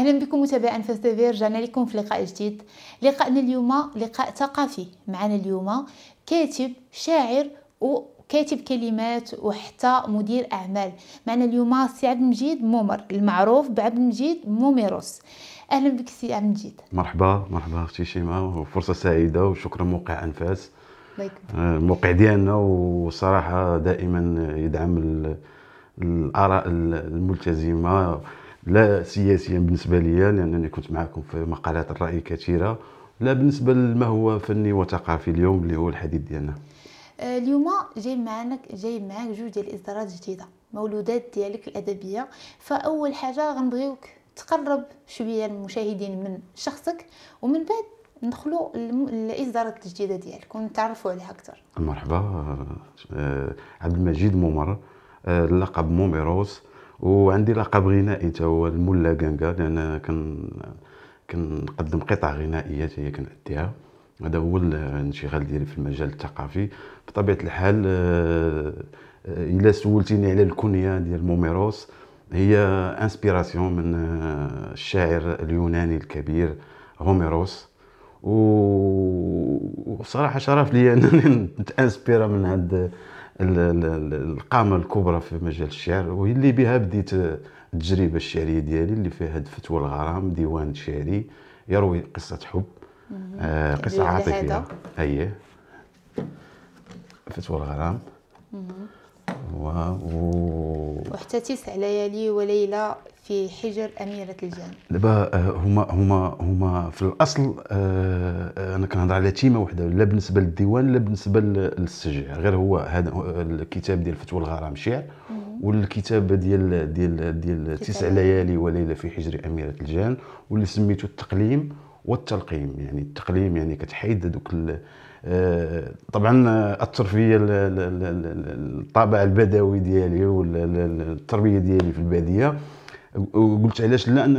اهلا بكم متابعين فاستفير رجعنا لكم في لقاء جديد لقاءنا اليوم لقاء ثقافي معنا اليوم كاتب شاعر وكاتب كلمات وحتى مدير اعمال معنا اليوم سي عبد المجيد مومر المعروف بعبد المجيد موميروس اهلا بك سي عبد المجيد مرحبا مرحبا اختي شيماء وفرصه سعيده وشكرا موقع انفاس آه، الموقع ديالنا وصراحه دائما يدعم الاراء الملتزمه لا سياسيا بالنسبه لي لانني كنت معكم في مقالات الراي كثيره لا بالنسبه لما هو فني وثقافي اليوم اللي هو الحديث ديالنا أه، اليوم جاي معك جاي معاك جوج ديال الاصدارات جديده مولودات ديالك الادبيه فاول حاجه غنبغيوك تقرب شويه المشاهدين من شخصك ومن بعد ندخلوا الاصدارات الجديده ديالك ونتعرفوا عليها اكثر مرحبا أه، عبد المجيد ممر أه، اللقب موميروس وعندي لقب غنائي حتى هو الملا كانكا لان كن كنقدم قطع غنائيه هي كنأديها هذا هو الانشغال ديالي في المجال الثقافي بطبيعه الحال آه، الا سولتيني على الكنيه ديال موميروس هي انسبيراسيون من آه، الشاعر اليوناني الكبير هوميروس وصراحه شرف لي انني نتانسبيرا من هاد القامه الكبرى في مجال الشعر واللي بها بديت التجربه الشعريه ديالي اللي فيها فتوى الغرام ديوان شعري يروي قصه حب آه قصه عاطفيه اييه فتوى الغرام مم. واو على ليالي وليلى في حجر اميره الجن دابا آه، هما هما هما في الاصل آه، آه، انا كنهضر على تيمه وحده لا بالنسبه للديوان لا بالنسبه للسجع غير هو هذا الكتاب ديال فتوى الغرام شعر والكتابه ديال ديال ديال تسع ليالي وليله في حجر اميره الجان واللي سميته التقليم والتلقيم يعني التقليم يعني كتحيد دوك طبعا اثر فيا الطابع البدوي ديالي والتربيه ديالي في الباديه وقلت علاش لا ان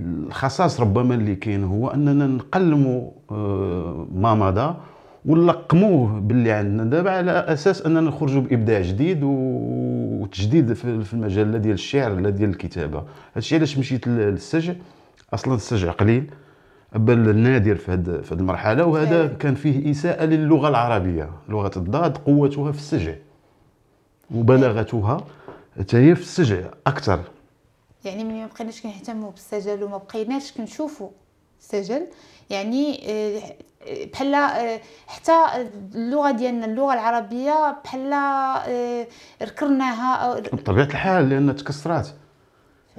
الخصاص ربما اللي كاين هو اننا نقلموا آه، ما مضى ونلقموه باللي عندنا دابا على اساس اننا نخرجوا بابداع جديد وتجديد في المجال لا ديال الشعر لا ديال الكتابه هادشي علاش مشيت للسجع اصلا السجع قليل بالنادر في هذه في المرحله وهذا إيه. كان فيه اساءه للغه العربيه لغه الضاد قوتها في السجع وبلاغتها حتى في السجع اكثر يعني ملي ما بقيناش كنهتموا بالسجل وما بقيناش كنشوفوا السجل يعني آه، بحال آه، حتى اللغه ديالنا اللغه العربيه بحال آه، ركرناها بطبيعه الحال لان تكسرات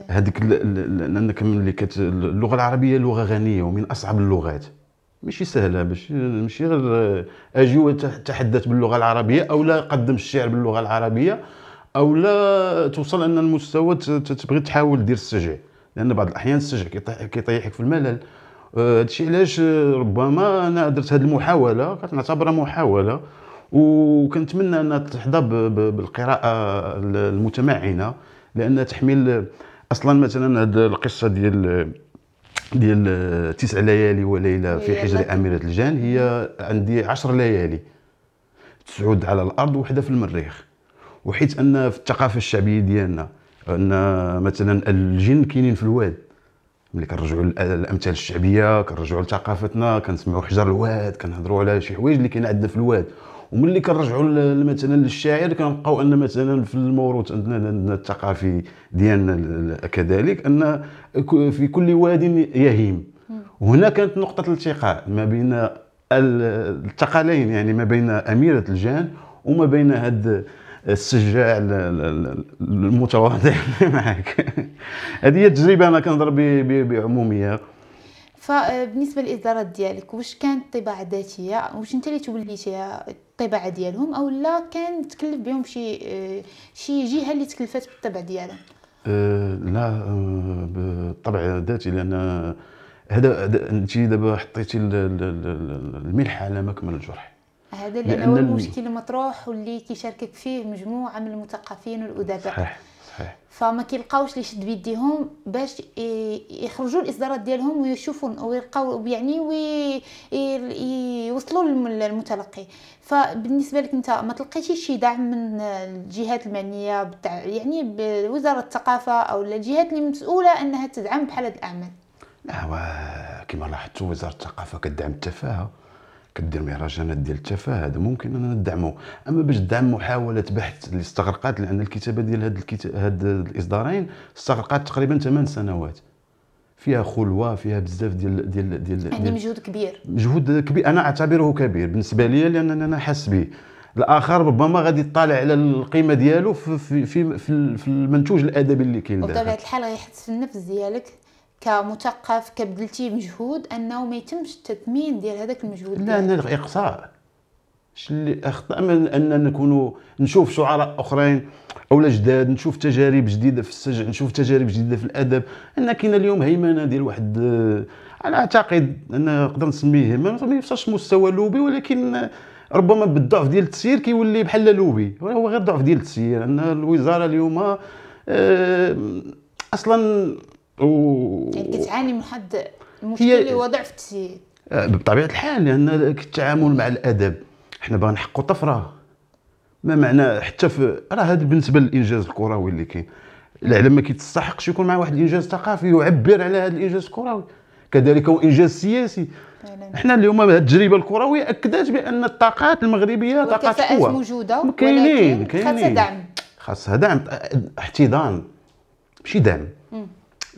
هذيك لانك ملي كت اللغه العربيه لغه غنيه ومن اصعب اللغات ماشي سهله باش ماشي غير اجي وتحدث باللغه العربيه او لا قدم الشعر باللغه العربيه او لا توصل ان المستوى تبغي تحاول دير السجع لان بعض الاحيان السجع كيطيحك في الملل آه، هادشي علاش ربما انا درت هذه المحاوله كنعتبرها محاوله وكنتمنى انها تحظى بالقراءه المتمعنه لانها تحمل اصلا مثلا هذه القصه ديال ديال تسع ليالي وليله في حجر اميره الجان هي عندي عشر ليالي تسعود على الارض وحده في المريخ وحيت ان في الثقافه الشعبيه ديالنا ان مثلا الجن كاينين في الواد ملي كنرجعوا للامثال الشعبيه كنرجعوا لثقافتنا كنسمعوا حجر الواد كنهضروا على شي حوايج اللي كاينه عندنا في الواد وملي كنرجعوا مثلا للشاعر كنلقاو ان مثلا في الموروث عندنا الثقافي ديالنا كذلك ان في كل واد يهيم وهنا كانت نقطه الالتقاء ما بين الثقلين يعني ما بين اميره الجان وما بين هاد السجاع المتواضع معك هذه هي التجربه انا كنهضر بعموميه فبالنسبه للإصدارات ديالك واش كانت الطباعه الذاتيه واش انت اللي توليتيها الطباعه ديالهم او لا كان تكلف بهم شي شي جهه اللي تكلفت بالطبع ديالهم أه، لا أه، بالطبع الذاتي لان هذا انت دابا حطيتي الملح على مكمل الجرح هذا لان هو المشكل المطروح واللي كيشاركك فيه مجموعه من المثقفين والادباء صحيح صحيح فما كيلقاوش اللي يشد بيديهم باش يخرجوا الاصدارات ديالهم ويشوفوا ويلقاو يعني ويوصلوا للمتلقي فبالنسبه لك انت ما تلقيتي شي دعم من الجهات المعنيه يعني بوزاره الثقافه او الجهات اللي مسؤوله انها تدعم بحال هذه الاعمال لا كما لاحظتوا وزاره الثقافه كدعم التفاهه كدير مهرجانات ديال التفاهه هذا ممكن اننا ندعمه اما باش دعم محاوله بحث اللي استغرقت لان الكتابه ديال هاد الكتاب هاد الاصدارين استغرقت تقريبا 8 سنوات فيها خلوه فيها بزاف ديال ديال ديال يعني مجهود كبير مجهود كبير انا اعتبره كبير بالنسبه لي لان انا حاس به الاخر ربما غادي يطالع على القيمه ديالو في في في, في المنتوج الادبي اللي كاين بطبيعه الحال غيحس في النفس ديالك كمثقف كبذلتي مجهود انه ما يتمش التثمين ديال هذاك المجهود لا انا الاقصاء اللي اخطا من ان نكونوا نشوف شعراء اخرين او جداد نشوف تجارب جديده في السجع نشوف تجارب جديده في الادب ان كاين اليوم هيمنه ديال واحد انا آه، اعتقد ان نقدر نسميه ما يوصلش مستوى لوبي ولكن آه، ربما بالضعف ديال التسيير كيولي بحال لوبي هو غير ضعف ديال التسيير ان الوزاره اليوم آه، اصلا و... يعني كتعاني من واحد المشكل اللي هي... هو ضعف آه، بطبيعه الحال لان التعامل مع الادب حنا باغي نحقوا طفره ما معنى حتى في راه هذا بالنسبه للانجاز الكروي اللي كاين الاعلام ما كيتستحقش يكون مع واحد الانجاز ثقافي يعبر على هذا الانجاز الكروي كذلك هو انجاز سياسي حنا اليوم هذه التجربه الكرويه اكدت بان الطاقات المغربيه طاقات قوه موجوده كاينين كاينين خاصها دعم خاصها دعم احتضان ماشي دعم مم.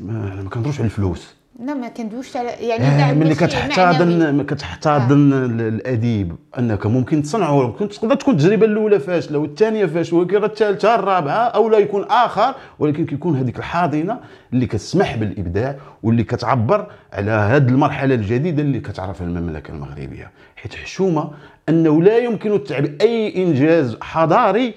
ما, ما كنهضروش على الفلوس لا ما كندويش على يعني آه ملي كتحتضن كتحتضن الاديب انك ممكن تصنعه ممكن تقدر تكون التجربه الاولى فاشله والثانيه فاشله ولكن الثالثه الرابعه او لا يكون اخر ولكن كيكون هذيك الحاضنه اللي كتسمح بالابداع واللي كتعبر على هذه المرحله الجديده اللي كتعرفها المملكه المغربيه حيت حشومه انه لا يمكن التعب اي انجاز حضاري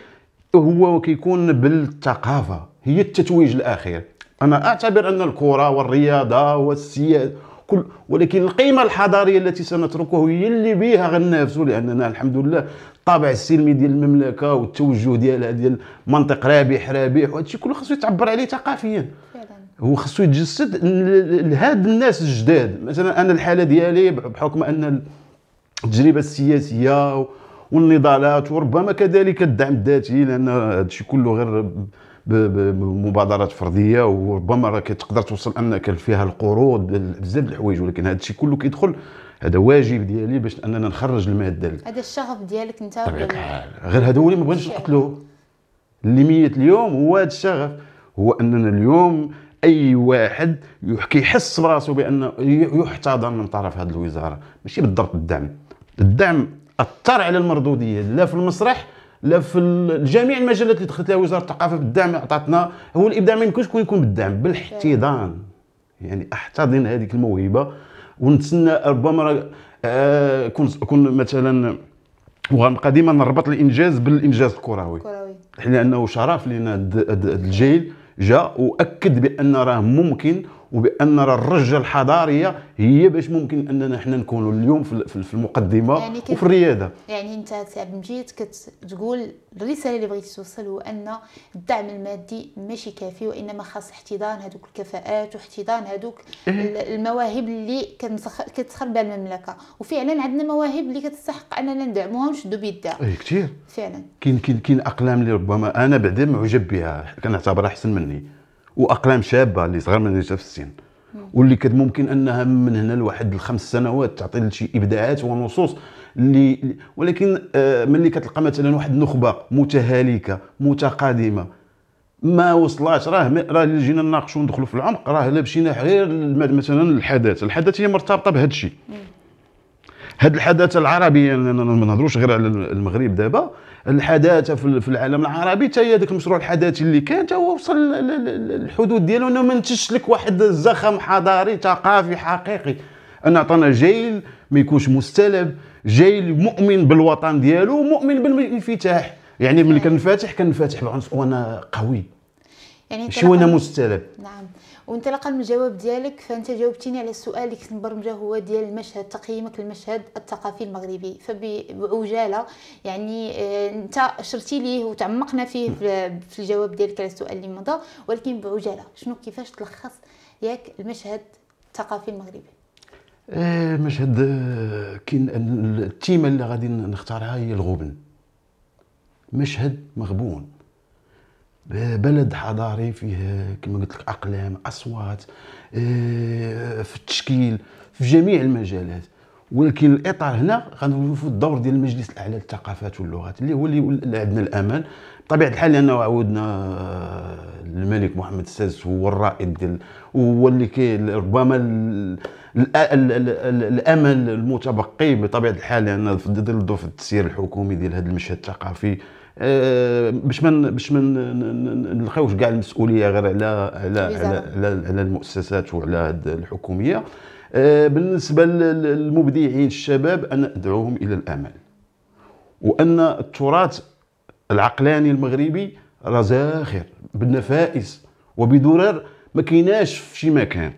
هو كيكون بالثقافه هي التتويج الاخير انا اعتبر ان الكره والرياضه والسياسه كل ولكن القيمه الحضاريه التي سنتركها هي اللي بها غننافسوا لاننا الحمد لله الطابع السلمي ديال المملكه والتوجه ديالها ديال منطق رابح رابح وهادشي كله خصو يتعبر عليه ثقافيا هو خصو يتجسد لهاد الناس الجداد مثلا انا الحاله ديالي بحكم ان التجربه السياسيه والنضالات وربما كذلك الدعم الذاتي لان هادشي كله غير بمبادرات فرديه وربما راك تقدر توصل انك فيها القروض بزاف الحوايج ولكن هذا الشيء كله كيدخل هذا واجب ديالي باش اننا نخرج الماده هذا الشغف ديالك انت غير هذا هو اللي ما بغيتش نقتلوه اللي ميت اليوم هو هذا الشغف هو اننا اليوم اي واحد كيحس براسو بانه يحتضن من طرف هذه الوزاره ماشي بالضبط الدعم الدعم اثر على المردوديه لا في المسرح لا في جميع المجالات اللي دخلت لها وزاره الثقافه بالدعم اللي عطاتنا هو الابداع ما يمكنش يكون بالدعم بالاحتضان يعني احتضن هذيك الموهبه ونتسنى ربما آه كون مثلا وغنبقى ديما نربط الانجاز بالانجاز الكروي الكروي لانه شرف لنا الجيل جاء واكد بان راه ممكن وبان الرجه الحضاريه هي باش ممكن اننا حنا نكونوا اليوم في المقدمه يعني وفي الرياده يعني انت مجيد كتقول الرساله اللي بغيتي توصل هو ان الدعم المادي ماشي كافي وانما خاص احتضان هذوك الكفاءات واحتضان هذوك إيه. المواهب اللي كتسخر بها المملكه وفعلا عندنا مواهب اللي كتستحق اننا ندعموها ونشدوا بيدها ايه كثير فعلا كاين كاين اقلام اللي ربما انا بعدا معجب بها كنعتبرها احسن مني واقلام شابه اللي صغار من في السن واللي كان ممكن انها من هنا لواحد الخمس سنوات تعطي شي ابداعات ونصوص اللي ولكن آه، ملي كتلقى مثلا واحد النخبه متهالكه متقادمه ما وصلاش راه راه اللي جينا نناقشوا وندخلوا في العمق راه لا مشينا غير مثلا الحداثه الحداثه هي مرتبطه بهذا الشيء هذا الحداثه العربيه يعني ما نهضروش غير على المغرب دابا الحداثه في العالم العربي حتى هي داك المشروع الحداثي اللي كان هو وصل للحدود ديالو انه ما نتش لك واحد الزخم حضاري ثقافي حقيقي ان عطانا جيل ما يكونش مستلب جيل مؤمن بالوطن ديالو ومؤمن بالانفتاح يعني ملي كنفاتح كنفاتح وانا قوي يعني شي وانا مستلب نعم وانطلاقا من الجواب ديالك فانت جاوبتيني على السؤال اللي كنت مبرمجه هو ديال المشهد تقييمك للمشهد الثقافي المغربي فبعجاله يعني آه، انت اشرتي ليه وتعمقنا فيه في الجواب ديالك على السؤال اللي مضى ولكن بعجاله شنو كيفاش تلخص ياك المشهد الثقافي المغربي المشهد آه، آه، كاين التيمه اللي غادي نختارها هي الغبن مشهد مغبون بلد حضاري فيه كما قلت لك اقلام اصوات آه، في التشكيل في جميع المجالات ولكن الاطار هنا غنشوفوا الدور ديال المجلس الاعلى للثقافات واللغات اللي هو اللي عندنا الامل بطبيعه الحال لانه عودنا آه، الملك محمد السادس هو الرائد ديال هو اللي كي ربما الامل المتبقي بطبيعه الحال لان في ظل ظروف التسيير الحكومي ديال هذا المشهد الثقافي آه، باش ما باش ما نلقاوش كاع المسؤوليه غير على على, على المؤسسات وعلى الحكوميه آه، بالنسبه للمبدعين الشباب انا ادعوهم الى الامل وان التراث العقلاني المغربي راه زاخر بالنفائس وبدرر ما كايناش في شي مكان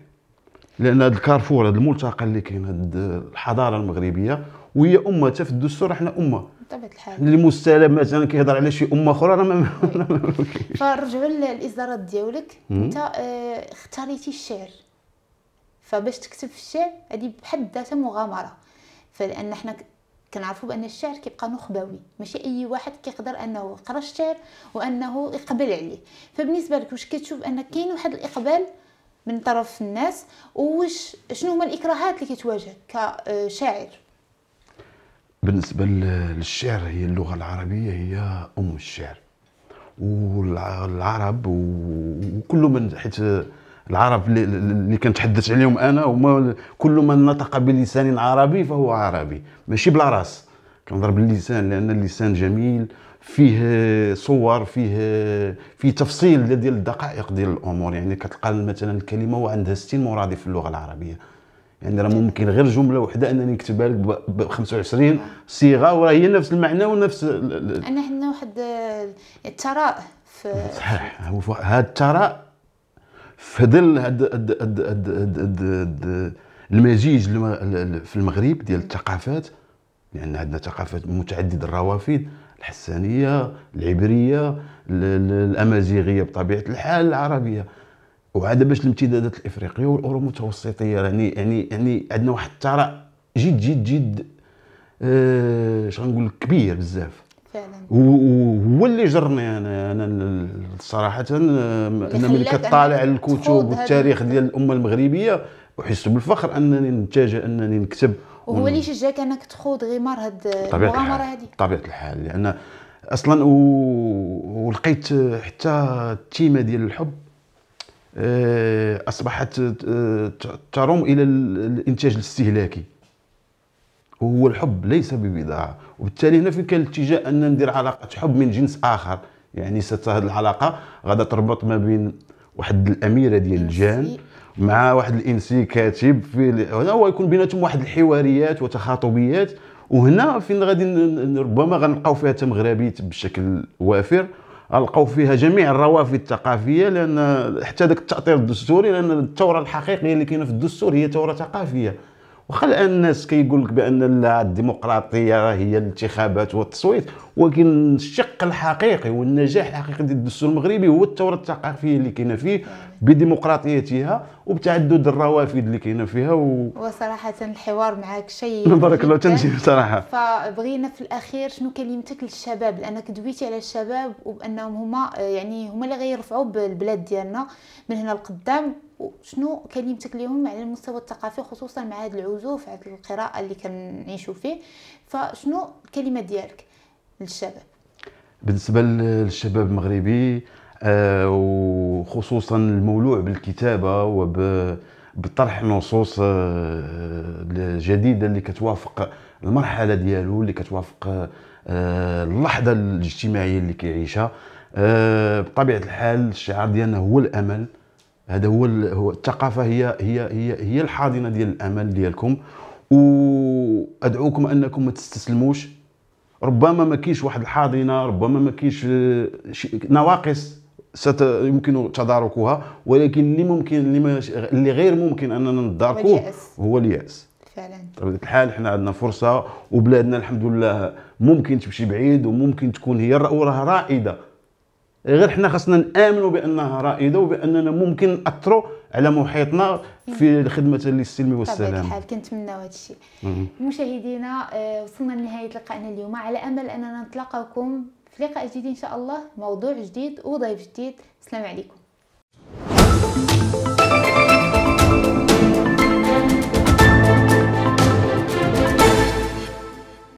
لان هذا الكارفور هذا الملتقى اللي كاين هاد الحضاره المغربيه وهي امه حتى في الدستور احنا امه بطبيعه الحال المستلم مثلا كيهضر على شي امه اخرى راه ما فرجعوا للاصدارات ديالك انت آه، اختاريتي الشعر فباش تكتب في الشعر هذه بحد ذاتها مغامره فلان احنا كنعرفوا بان الشعر كيبقى نخبوي ماشي اي واحد كيقدر انه يقرا الشعر وانه يقبل عليه فبالنسبه لك واش كتشوف ان كاين واحد الاقبال من طرف الناس واش شنو هما الاكراهات اللي كتواجه كشاعر بالنسبه للشعر هي اللغه العربيه هي ام الشعر والعرب وكل من حيث العرب اللي كنتحدث عليهم انا هما كل من نطق بلسان عربي فهو عربي ماشي بلا راس كنضرب اللسان لان اللسان جميل فيه صور فيه فيه تفصيل ديال الدقائق ديال الامور يعني كتلقى مثلا الكلمه وعندها 60 مرادف في اللغه العربيه يعني راه ممكن غير جمله وحده انني نكتبها لك ب 25 صيغه وراه هي نفس المعنى ونفس انا عندنا واحد الثراء في صحيح هذا الثراء في ظل هاد هاد هاد هاد هاد هاد المزيج في المغرب ديال الثقافات لان عندنا ثقافات متعدده الروافد الحسانيه العبريه الامازيغيه بطبيعه الحال العربيه وعاد باش الامتدادات الافريقيه والاورو متوسطيه يعني يعني يعني عندنا واحد الثراء جد جد جد آه غنقول كبير بزاف فعلا وهو اللي جرني انا انا صراحه انا ملي كطالع الكتب والتاريخ ديال الامه المغربيه احس بالفخر انني نتجه انني نكتب وهو اللي شجعك انك تخوض غمار هاد المغامره هذه بطبيعه الحال لان اصلا و... ولقيت حتى التيمه ديال الحب آه، اصبحت آه، تروم الى الانتاج الاستهلاكي وهو الحب ليس ببضاعة وبالتالي هنا فين كان الاتجاه أن ندير علاقة حب من جنس آخر يعني هذه العلاقة غادا تربط ما بين واحد الأميرة ديال الجان مع واحد الإنسي كاتب في هنا هو يكون بيناتهم واحد الحواريات وتخاطبيات وهنا فين غادي ربما غنلقاو فيها تمغربي بشكل وافر لقاو فيها جميع الروافد الثقافيه لان حتى ذاك التاطير الدستوري لان الثوره الحقيقيه اللي كاينه في الدستور هي ثوره ثقافيه واخا الان الناس كيقول لك بان الديمقراطيه هي الانتخابات والتصويت ولكن الشق الحقيقي والنجاح الحقيقي ديال الدستور المغربي هو الثوره الثقافيه اللي كاينه فيه بديمقراطيتها وبتعدد الروافد اللي كاينه فيها و... وصراحه الحوار معك شيء بارك الله تنجي صراحه فبغينا في الاخير شنو كلمتك للشباب لانك دويتي على الشباب وبانهم هما آه، يعني هما اللي غيرفعوا بالبلاد ديالنا من هنا لقدام وشنو كلمتك لهم على المستوى الثقافي خصوصا مع هذا العزوف على القراءه اللي كنعيشوا فيه فشنو الكلمه ديالك للشباب بالنسبه للشباب المغربي آه، وخصوصا المولوع بالكتابه وبطرح نصوص آه، جديده اللي كتوافق المرحله ديالو اللي كتوافق آه، اللحظه الاجتماعيه اللي كيعيشها بطبيعه الحال الشعار ديالنا هو الامل هذا هو الثقافه هي هي هي هي الحاضنه ديال الامل ديالكم وادعوكم انكم ما تستسلموش ربما ما كاينش واحد الحاضنه ربما ما كاينش نواقص ست يمكن تداركها ولكن اللي ممكن اللي, اللي غير ممكن اننا نداركوه هو الياس فعلا بطبيعه الحال حنا عندنا فرصه وبلادنا الحمد لله ممكن تمشي بعيد وممكن تكون هي وراها رائده غير حنا خاصنا نامنوا بانها رائده وباننا ممكن ناثروا على محيطنا في خدمه للسلم والسلام بطبيعه الحال كنتمناو هذا الشيء مشاهدينا آه، وصلنا لنهايه لقائنا اليوم على امل اننا نتلاقاكم في لقاء جديد إن شاء الله موضوع جديد وضيف جديد السلام عليكم